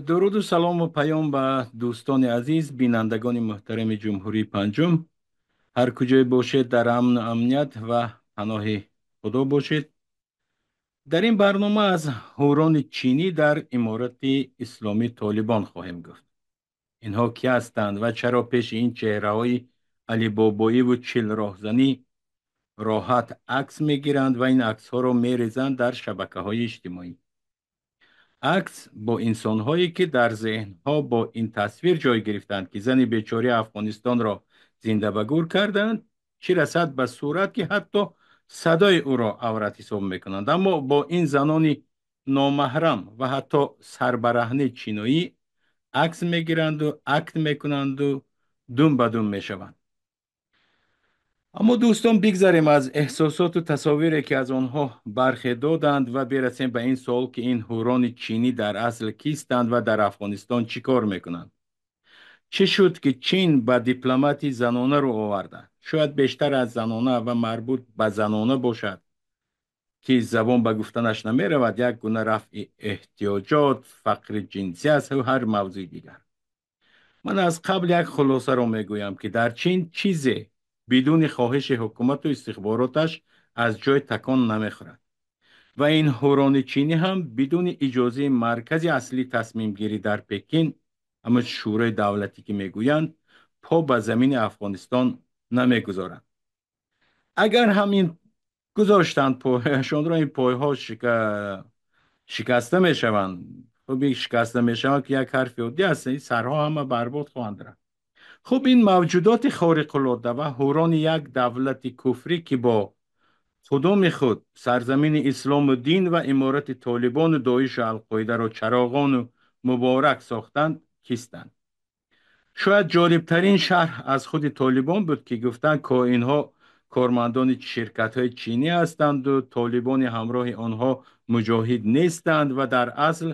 дуруду салому паём ба дӯстони азиз бинандагони муҳтарами ҷумҳурии панҷум ҳар куҷое бошед дар амну амният ва паноҳи худо бошед дар ин барнома аз ҳӯрони чинӣ дар иморати исломии толибон хоҳем гуфт инҳо кӣ ҳастанд ва чаро пеши ин чеҳраҳои алибобоиву чилроҳзанӣ роҳат акс мегиранд ва ин аксҳоро мерезанд дар шабакаҳои иҷтимоӣ акс бо инсонҳое ки дар зеҳнҳо бо ин тасвир ҷой гирифтанд ки зани бечори афғонистонро зинда ба гур карданд чӣ расад ба сурат ки ҳатто садои ӯро аврат ҳисоб мекунанд аммо бо ин занони номаҳрам ва ҳатто сарбараҳни чиноӣ акс мегиранду акт мекунанду дум ба дум мешаванд اما دوستان بگذاریم از احساسات و تصاویری که از آنها دادند و برسیم به این سوال که این هوران چینی در اصل کیستند و در افغانستان چی کار میکنند چی شد که چین به دیپلماتی زنانه رو آورده؟ شاید بیشتر از زنانه و مربوط به زنانه باشد که زبان به گفتنش نمی رود یک گونه رفع احتیاجات فقر جنسی است و هر موضوع دیگر من از قبل یک خلاصه رو میگویم که در چین چیزی بدون خواهش حکومت و استخباراتش از جای تکان خورد. و این هوران چینی هم بدون اجازه مرکز اصلی تصمیم گیری در پکین اما شورای دولتی که میگویند پا به زمین افغانستان نمیگذارند اگر همین گذاشتند پایشان را این پایها ها شکسته میشوند خب شکسته میشوند که یک حرفی عادی هستند سرها همه برباد خواهند رفت хуб ин мавҷудоти хориқулода ва ҳурони як давлати куфрӣ ки бо худуми худ сарзамини исламу дин ва иморати толибону доишу алқоидаро чароғону муборак сохтанд кистанд шояд ҷолибтарин шарҳ аз худи толибон буд ки гуфтанд ко инҳо кормандони ширкатҳои чинӣ ҳастанду толибони ҳамроҳи онҳо муҷоҳид нестанд ва дар асл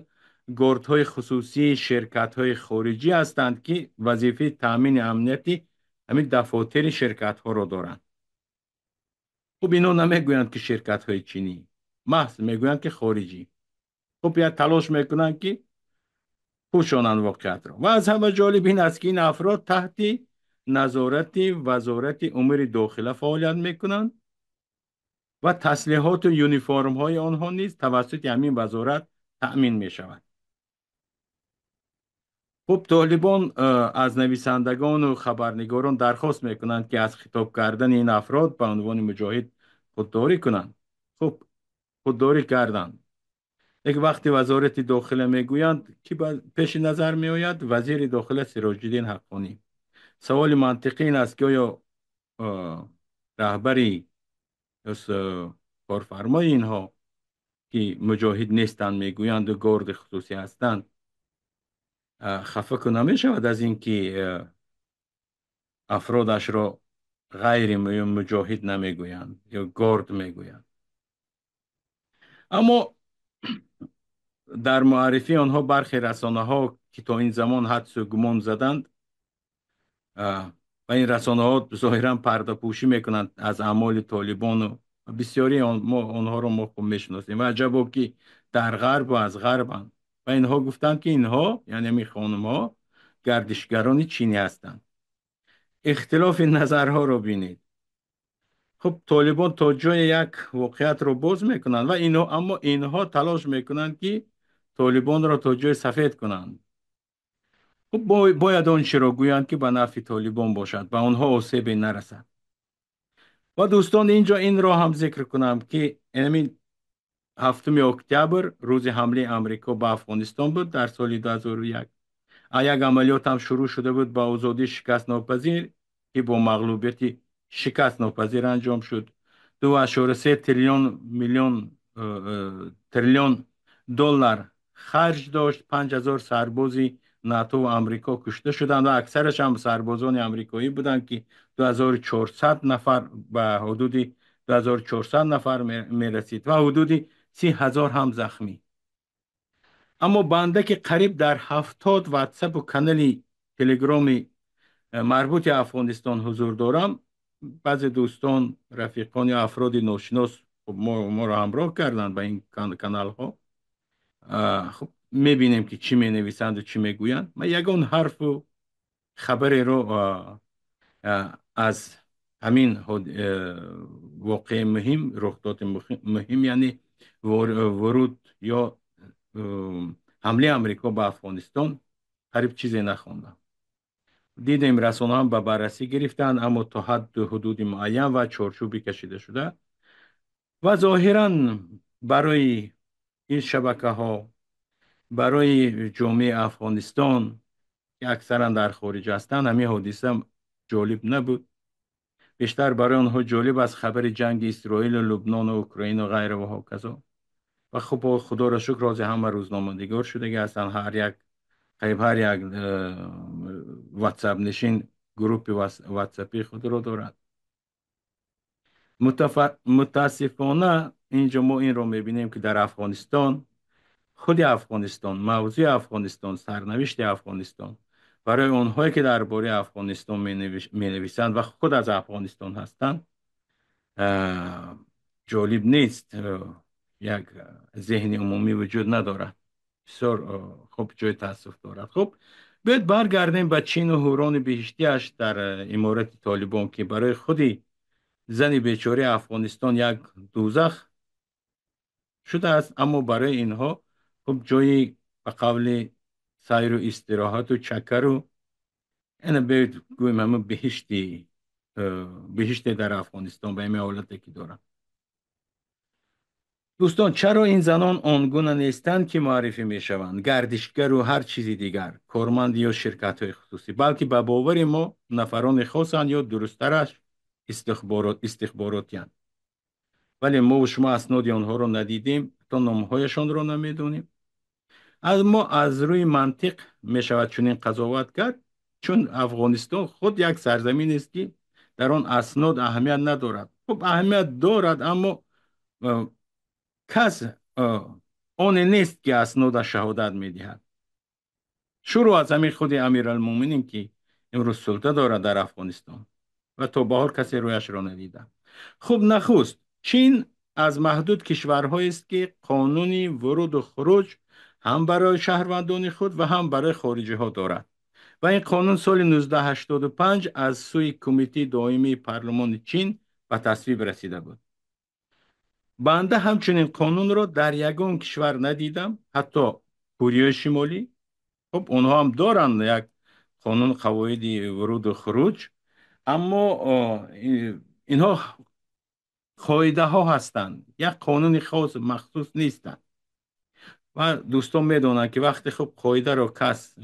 گرد های خصوصی شرکت های خارجی هستند که وظیفه تامین امنیتی همین دفاتر شرکت ها را دارند خب اینو نمیگویند که شرکت های چینی محض میگویند که خارجی خب یا تلاش میکنند که پوشانند واقعیت را و از همه جالب این است که این افراد تحت نظارت وزارت امور داخله فعالیت میکنند و تسلیحات و یونیفرم های آنها نیز توسط همین وزارت تأمین می شود خب طالبان از نویسندگان و خبرنگاران درخواست میکنند که از خطاب کردن این افراد به عنوان مجاهد خودداری کنند خب خودداری کردند یک وقتی وزارت داخله میگویند که پیش نظر میآید وزیر داخله الدین حقانی سوال منطقی این است که آیا رهبری یا کارفرمای اینها که مجاهد نیستند میگویند و گارد خصوصی هستند хафа куна мешавад аз ин ки афродашро ғайри муҷоҳид намегӯянд ё горд мегӯянд аммо дар муаррифи онҳо бархе расонаҳо ки то ин замон ҳадсу гумон заданд ва ин расонаҳо зоҳиран пардапӯшӣ мекунанд аз аъмоли толибону бисёри онҳоро мо хуб мешиносем ва аҷабо ки дар ғарбу аз ғарбанд و اینها گفتند که اینها یعنی می خانم ها گردشگران چینی هستند اختلاف نظرها رو بینید خب طالبان تا جای یک واقعیت رو باز میکنند و اینها اما اینها تلاش میکنند که طالبان را تا جای سفید کنند خب باید آنچه را گویند که به نفع طالبان باشد و آنها آسیبی نرسد و دوستان اینجا این را هم ذکر کنم که این یعنی هفتم اکتبر روزی حمله آمریکا به افغانستان بود در سال 2001 یک عملیات هم شروع شده بود با آزادی شکست ناپذیر که با مغلوبیت شکست ناپذیر انجام شد دو اشار تریلیون میلیون تریلیون دلار خرج داشت پنج هزار سربازی ناتو و آمریکا کشته شدند و اکثرش هم سربازان امریکایی بودند که 2400 نفر به حدود 2400 نفر میرسید و حدودی سی هزار هم زخمی اما بنده که قریب در هفتاد واتساب و کانال تلگرام مربوط افغانستان حضور دارم بعض دوستان رفیقان یا افراد نوشناس خب ما, ما را همراه کردن به این کانال ها خب میبینیم که چی مینویسند و چی میگویند من یکان حرف و خبری رو از همین واقع مهم رخداد مهم یعنی ورود یا حمله امریکا به افغانستان قریب چیزی نخوندم дидем расонаҳам ба баррасӣ гирифтаанд аммо то ҳадду ҳудуди муайян ва чорчӯби кашида шуда ва зоҳиран барои ин шабакаҳо барои ҷомеаи афғонистон ки аксаран дар хориҷ ҳастанд ҳамин ҳодиса ҷолиб набуд бештар барои онҳо ҷолиб аст хабари ҷанги исроилу лубнону украину ғайра ва ҳоказо ва хуб худоро шукр ози ҳама рӯзномадигор шудаги ҳастанд ҳар як қариб ҳар як ватсапнишин э, гуруппи ватсапи худро дорад мутаассифона инҷо мо инро мебинем ки дар афғонистон худи афғонистон мавзӯи афғонистон сарнавишти афғонистон барои онҳое ки дар бораи афғонистон менависанд ва худ аз афғонистон ҳастанд ҷолиб нест як зеҳни умумӣ вуҷуд надорад бисёр хуб ҷои таассуф дорад хуб биёед баргардем ба чину ҳӯрони биҳиштиаш дар иморати толибон ки барои худи зани бечораи афғонистон як дузах шудааст аммо барои инҳо хуб ҷои ба қавли سایر و استراحت و چکر و این گویم همه بهشتی بهشتی در افغانستان به همه اولاده که دارم دوستان چرا این زنان آنگونه نیستند که معرفی می شوند گردشگر و هر چیزی دیگر کارمند یا شرکت های خصوصی بلکه به باور ما نفران خاصند یا درسترش استخبارات استخباراتی ولی ما و شما اسناد آنها را ندیدیم تا نامهایشان را نمیدونیم аз мо аз рӯи мантиқ мешавад чунин қазоват кард чун афғонистон худ як сарзаминест ки дар он аснод аҳамият надорад хуб аҳамият дорад аммо э, кас э, оне нест ки аснодаш шаҳодат медиҳад шурӯъ аз ҳамин худи амиралмӯминин ки имрӯз султа дорад дар афғонистон ва то баҳор касе рӯяшро надида хуб нахуст чин аз маҳдуд кишварҳоест ки қонуни вуруду хуруҷ ҳам барои шаҳрвандони худ ва ҳам барои хориҷиҳо дорад ва ин қонун соли 1985 аз сӯи кумитаи доимии парлумони чин ба тасвиб расида буд банда ҳамчунин қонунро дар ягон кишвар надидам ҳатто кӯрияи шимолӣ хуб онҳо ҳам доранд як қонун қавоиди вуруду хуруҷ аммо инҳо қоидаҳо ҳастанд як қонуни хос махсус нестанд و دوستان میدونن که وقتی خوب قایده رو کس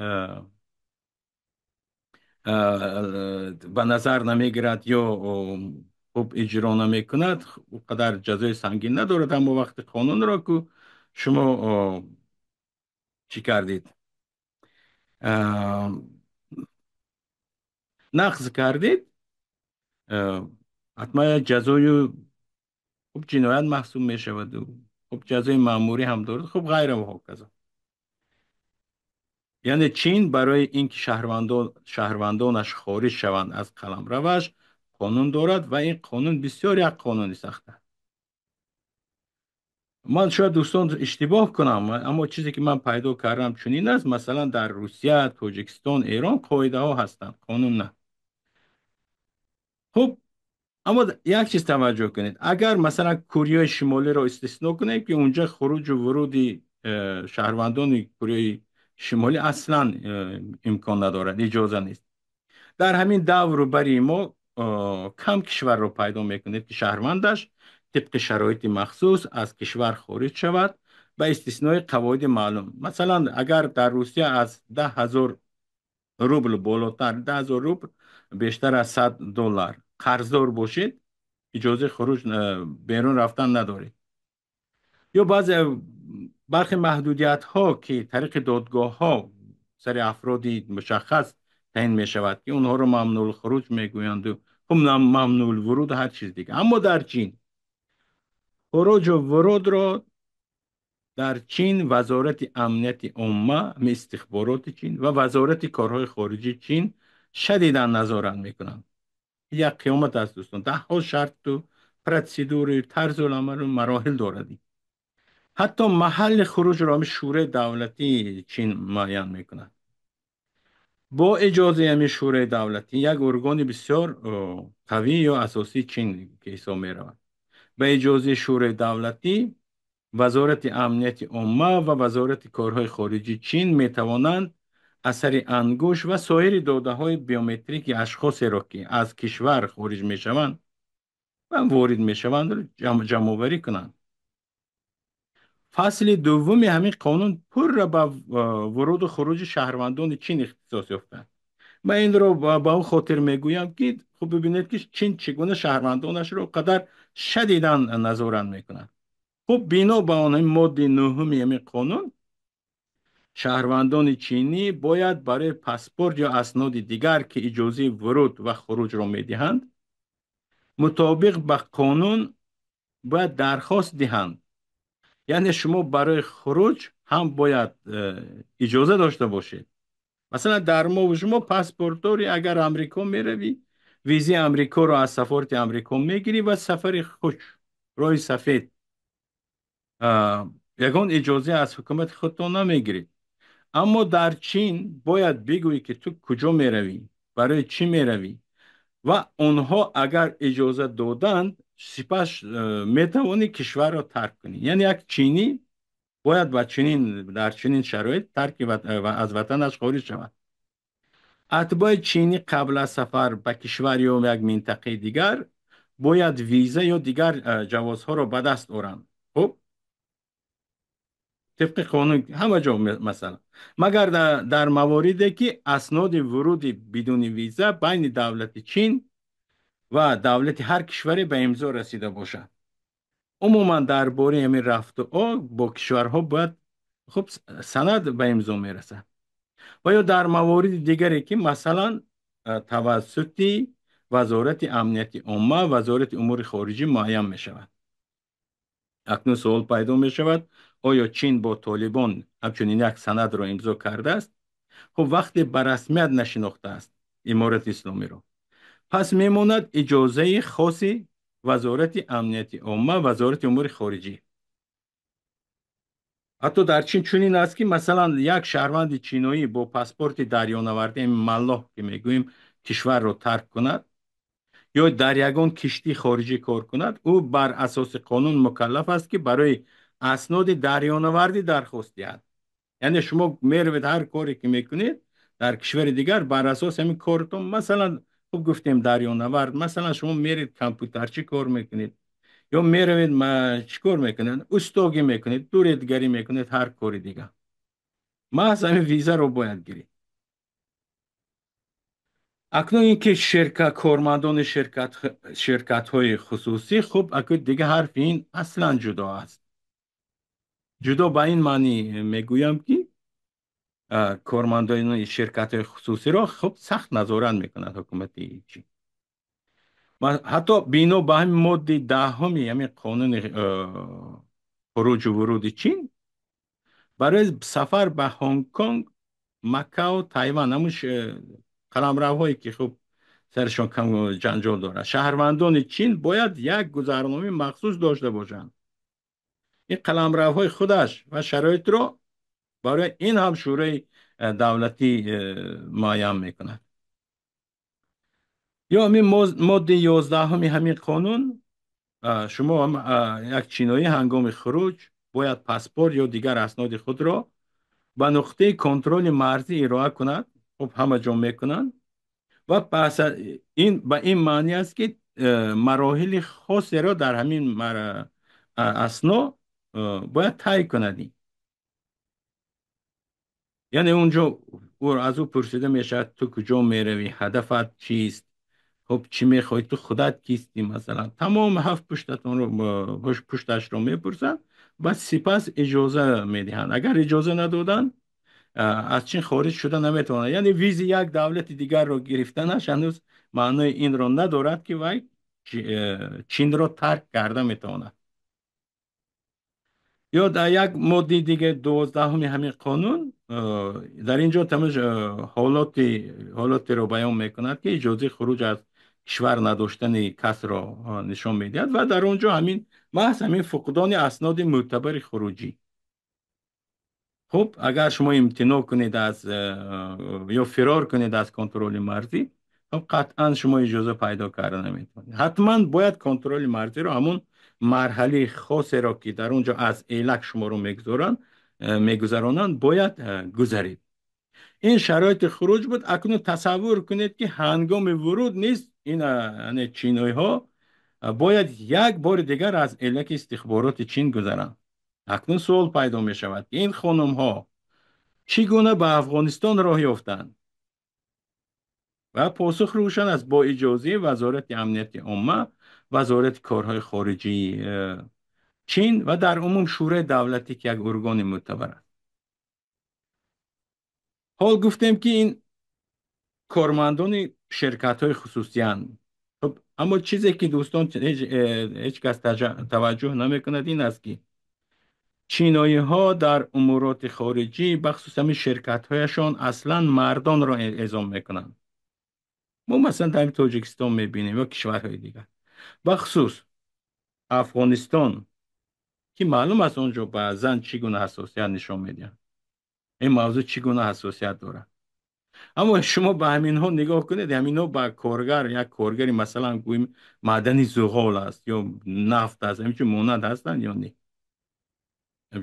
به نظر نمیگیرد یا خوب اجرا نمیکند قدر جزای سنگین ندارد اما وقتی قانون را که شما چی کردید نقض کردید حتما جزای خوب جنایت محسوب می شود خب جزای معموری هم دارد خب غیر و یعنی چین برای اینکه شهروندان شهروندانش خارج شوند از قلم روش قانون دارد و این قانون بسیار یک قانونی سخته من شاید دوستان اشتباه کنم اما چیزی که من پیدا کردم چنین است مثلا در روسیه تاجیکستان ایران قایده ها هستند قانون نه خب اما یک چیز توجه کنید اگر مثلا کره شمالی را استثنا کنید که اونجا خروج و ورود شهروندان کره شمالی اصلا امکان ندارد اجازه نیست در همین دور برای ما کم کشور را پیدا میکنید که شهروندش طبق شرایط مخصوص از کشور خارج شود به استثناء قواعد معلوم مثلا اگر در روسیه از ده هزار روبل بالاتر ده هزار روبل بیشتر از 100 دلار قرضدار باشید اجازه خروج بیرون رفتن ندارید یا بعض برخی محدودیت ها که طریق دادگاه ها سر افرادی مشخص تعیین می شود که اونها رو ممنوع خروج میگویند و هم خب ممنوع ورود هر چیز دیگه اما در چین خروج و ورود رو در چین وزارت امنیت می یعنی استخبارات چین و وزارت کارهای خارجی چین شدیدا نظارت میکنند یک قیامت است دوستان ده ها شرط و پرسیدور طرز العمل و مراحل دارد. حتی محل خروج را شوره دولتی چین معین میکنند با اجازه همی شوره دولتی یک ارگان بسیار قوی یا اساسی چین که ایسا می روید. به اجازه شوره دولتی وزارت امنیت عامه و وزارت کارهای خارجی چین می توانند اثر انگوش و سایر داده های بیومتریک اشخاصی را که از کشور خارج می شوند و وارد می شوند جمع, جمع آوری کنند فصل دوم همین قانون پر را به ورود و خروج شهروندان چین اختصاص یافتند من این رو با او خاطر میگویم که خوب ببینید که چین چگونه شهروندانش رو قدر شدیدن نظارن میکنند خب بنا به آن ماده نهم همین قانون شهروندان چینی باید برای پاسپورت یا اسناد دیگر که اجازه ورود و خروج را میدهند مطابق به قانون باید درخواست دهند یعنی شما برای خروج هم باید اجازه داشته باشید مثلا در ما و شما پاسپورت داری اگر امریکا میروی ویزی امریکا رو از سفارت امریکا میگیری و سفر خوش روی سفید یگان اجازه از حکومت خودتان نمیگیرید اما در چین باید بگویی که تو کجا می روی برای چی می روی و آنها اگر اجازه دادند سپس می توانی کشور را ترک کنی یعنی یک چینی باید و در چنین شرایط ترک و از وطنش خارج شود اتباع چینی قبل از سفر به کشور یا یک منطقه دیگر باید ویزه یا دیگر جوازها را به دست طبق قانون همه جا مثلا مگر در مواردی که اسناد ورود بدون ویزا بین دولت چین و دولت هر کشوری به امضا رسیده باشد عموما باره همین رفت و او با کشورها باید خب سند به امضا میرسد و یا در موارد دیگری که مثلا توسطی وزارت امنیت عامه وزارت امور خارجی معین می شود акнун суол пайдо мешавад оё чин бо толибон ҳамчунин як санадро имзо кардааст хуб вақте ба расмият нашинохтааст иморати исломиро пас мемонад иҷозаи хоси вазорати амнияти омма вазорати умури хориҷӣ ҳатто дар чин чунин аст ки масалан як шаҳрванди чиноӣ бо паспорти дарьёнавардии маллоҳ ки мегӯем кишварро тарк кунад یا در کشتی خارجی کار کند او بر اساس قانون مکلف است که برای اسناد دریانوردی درخواست دهد یعنی شما میروید هر کاری که میکنید در کشور دیگر بر اساس همین کارتون مثلا خوب گفتیم دریانورد مثلا شما میرید چی کار میکنید یا میروید ما کار میکنید استاگی میکنید دورتگری میکنید هر کاری دیگر ما از ویزا رو باید گیرید اکنون اینکه شرکت کارمندان شرکت, شرکت های خصوصی خوب اکنون دیگه حرف این اصلا جدا است جدا به این معنی میگویم که کارمندان شرکت های خصوصی را خوب سخت نظارت میکنند حکومت چی و حتی بینو به همین ماده دهمی همین یعنی قانون خروج و ورود چین برای سفر به هنگ کنگ مکاو، تایوان همش روهایی که خوب سرشون کم جنجال داره شهروندان چین باید یک گذرنامه مخصوص داشته باشند این قلم روهای خودش و شرایط رو برای این هم شورای دولتی مایم میکند یا همین ماده همی همین قانون شما هم یک چینایی هنگام خروج باید پاسپورت یا دیگر اسناد خود را به نقطه کنترل مرزی ارائه کند خب همه جا میکنن و پس این به این معنی است که مراحل خاصی را در همین اسنا باید تایی کندیم یعنی اونجا او از او پرسیده میشه تو کجا میروی هدفت چیست خب چی میخوای تو خودت کیستی مثلا تمام هفت پشتتون رو پشتش رو میپرسن و سپس اجازه میدهند اگر اجازه ندادن аз чин хориҷ шуда наметавонад яъне визи як давлати дигарро гирифтанаш ҳанӯз маънои инро надорад ки вай э, чинро тарк карда метавонад ё дар як модди дигар дувоздаҳуми ҳамин қонун э, дар ин ҷо э, ҳолотеро баён мекунад ки иҷозаи хуруҷ аз кишвар надоштани касро нишон медиҳад ва дар он ҷо ҳамин маҳз ҳамин фуқдони асноди мӯътабари хуруҷӣ خب اگر شما امتناع کنید از یا فرار کنید از کنترل مرزی خب قطعا شما اجازه پیدا کردن نمیتونید حتما باید کنترل مرزی رو همون مرحله خاصی را که در اونجا از ایلک شما رو میگذارن باید گذرید این شرایط خروج بود اکنون تصور کنید که هنگام ورود نیست این یعنی چینوی ها باید یک بار دیگر از ایلک استخبارات چین گذرند акнун суол пайдо мешавад ки ин хонумҳо чӣ гуна ба афғонистон роҳ ёфтанд ва посух рӯшан аст бо иҷозаи вазорати амнияти омма вазорати корҳои хориҷии э, чин ва дар умум шӯрои давлатӣ ки як органи мӯътабар аст ҳол гуфтем ки ин кормандони ширкатҳои хусусиянд аммо чизе ки дӯстон э, э, ҳеҷ кас таваҷҷӯҳ намекунад ин аст ки چینایی ها در امورات خارجی بخصوصا شرکت هایشان اصلا مردان را اعزام میکنند ما مثلا در تاجیکستان میبینیم یا کشورهای دیگر بخصوص افغانستان که معلوم است اونجا به زن چگونه حساسیت نشان میدین این موضوع چیگونه حساسیت داره اما شما به همین ها نگاه کنید همین ها به کارگر یا کارگری مثلا گویم معدن زغال است یا نفت است همین مونند هستند یا نه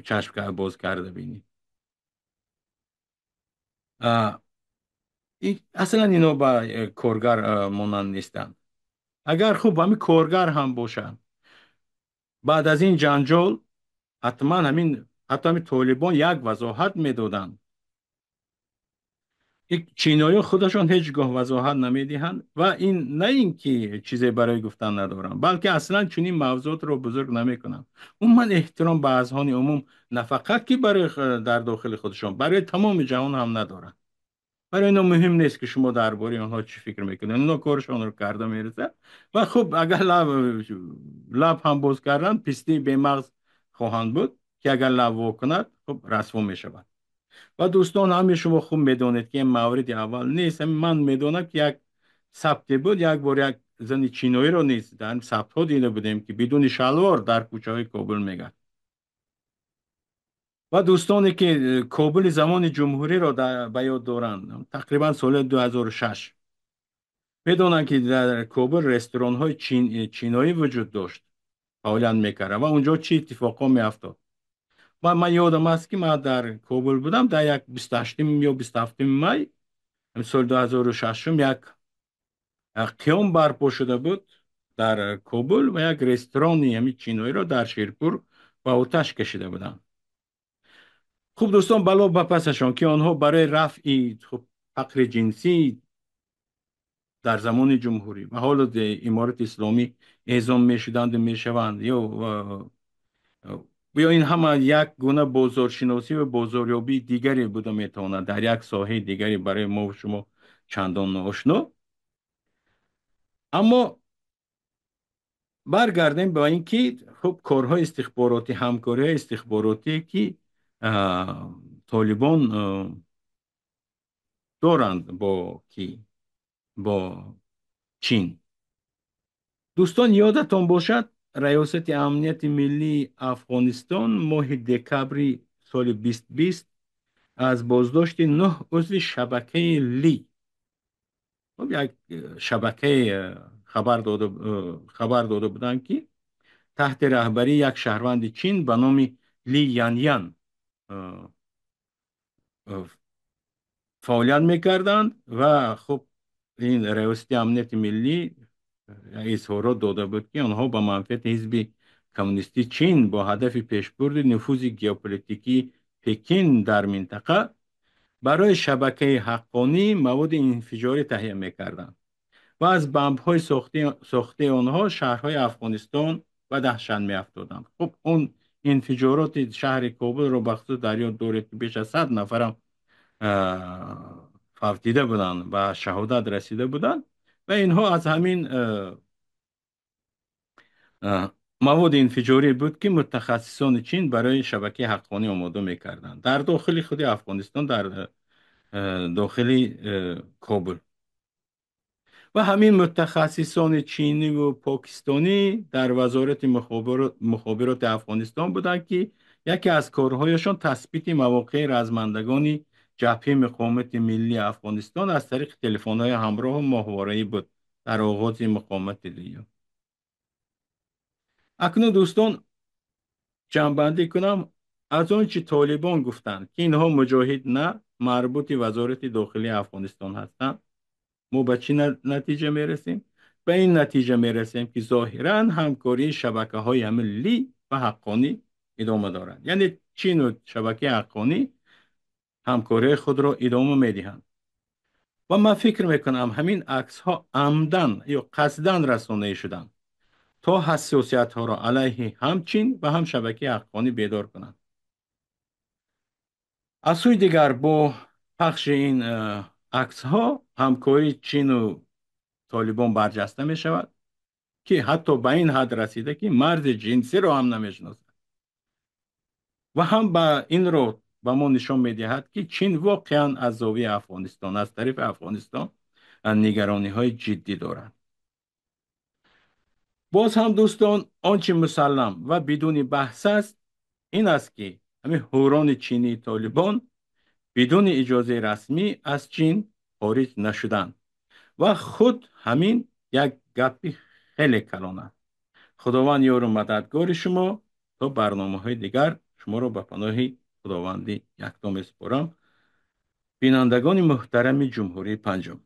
چشم باز کرده بینی اصلا اینو با کارگر مونن نیستن اگر خوب همین کارگر هم باشن بعد از این جنجال حتما همین حتی همین طالبان یک وضاحت میدادن یک چینایی خودشان هیچگاه وضاحت نمیدهند و این نه اینکه چیزی برای گفتن ندارم بلکه اصلا چنین موضوعات رو بزرگ نمیکنم اون من احترام به عموم نه فقط که برای در داخل خودشان برای تمام جهان هم ندارن برای اینا مهم نیست که شما درباره آنها چی فکر میکنید اونا کارشان رو کرده میرسه و خب اگر لب, هم باز کردن پیستی به مغز خواهند بود که اگر لب واکنند خب رسوا میشود ва дӯстон ҳамин шумо хуб медонед ки мавриди аввал нест ман медонам ки як сабте буд як бор як зани чиноиро низ дар сабтҳо дида будем ки бидуни шалвор дар кӯчаҳои кобул мегард ва дӯстоне ки э, кобули замони ҷумҳуриро ба ёд доранд тақрибан соли дуҳазору шаш медонанд ки дар кобул ресторанҳои э, чиноӣ вуҷуд дошт фаъолият мекарда ва унҷо чӣ иттифоқҳо меафтод و من یادم است که در کابل بودم در یک 28 یا 27 مای سال 2006 یک قیام برپا شده بود در کابل و یک رستورانی همی چینایی را در شیرپور و آتش کشیده بودند خوب دوستان بلا به پسشان که آنها برای رفع فقر جنسی در زمان جمهوری و حالا امارت اسلامی اعزام می شدند می یا бё ин ҳама як гуна бозоршиносӣ ва бозорёбии дигаре буда метавонад дар як соҳаи дигаре барои мо шумо чандон ношно аммо баргардем ба ин ки хуб корҳои истихборотӣ ҳамкориҳои истихборотӣ ки толибон доранд бо ки бо чин дӯстон ёдатон бошад ریاست امنیت ملی افغانستان ماه دکبری سال 2020 از بازداشت نه عضو شبکه لی خب یک شبکه خبر داده, خبر داده بودن که تحت رهبری یک شهروند چین به نام لی یان یان فعالیت میکردند و خب این ریاست امنیت ملی Э, изҳорот дода буд ки онҳо ба манфиати ҳизби коммунисти чин бо ҳадафи пешбурди нуфузи геополитикии пекин дар минтақа барои шабакаи ҳаққонӣ маводи инфиҷорӣ таҳия мекарданд ва аз бамбҳои сохтаи онҳо шаҳрҳои афғонистон ба даҳшан меафтоданд хуб он инфиҷороти шаҳри кобулро бахусус дар ёд доред ки беш аз сад нафарам э, фавтида буданд ба шаҳодат расида буданд و اینها از همین مواد انفجاری بود که متخصصان چین برای شبکه حقانی آماده میکردند در داخل خود افغانستان در داخل کابل و همین متخصصان چینی و پاکستانی در وزارت مخابرات افغانستان بودند که یکی از کارهایشان تثبیت مواقع رزمندگان جبهه مقاومت ملی افغانستان از طریق تلفن های همراه و ای بود در آغاز مقاومت لیون اکنون دوستان جنبندی کنم از آنچه طالبان گفتند که اینها مجاهد نه مربوط وزارت داخلی افغانستان هستند ما به چی نتیجه میرسیم به این نتیجه میرسیم که ظاهرا همکاری شبکه های ملی و حقانی ادامه دارند یعنی چین و شبکه حقانی همکاری خود را ادامه می دهند و من فکر می کنم همین عکس ها عمدن یا قصدن رسانه شدند تا حساسیت ها را علیه همچین و هم شبکه حقانی بیدار کنند از سوی دیگر با پخش این عکس ها همکاری چین و طالبان برجسته می شود که حتی به این حد رسیده که مرد جنسی را هم و هم به این رو ба мо нишон медиҳад ки чин воқеан аз зовияи афғонистон аз тарафи афғонистон нигарониҳои ҷиддӣ дорад боз ҳам дӯстон он чи мусаллам ва бидуни баҳс аст ин аст ки ҳамин ҳӯрони чинии толибон бидуни иҷозаи расмӣ аз чин хориҷ нашуданд ва худ ҳамин як гапи хеле калон аст худованд ёру мададгори шумо то барномаҳои дигар шуморо ба паноҳи худованди якдо месупорам бинандагони муҳтарами ҷумҳурии панҷум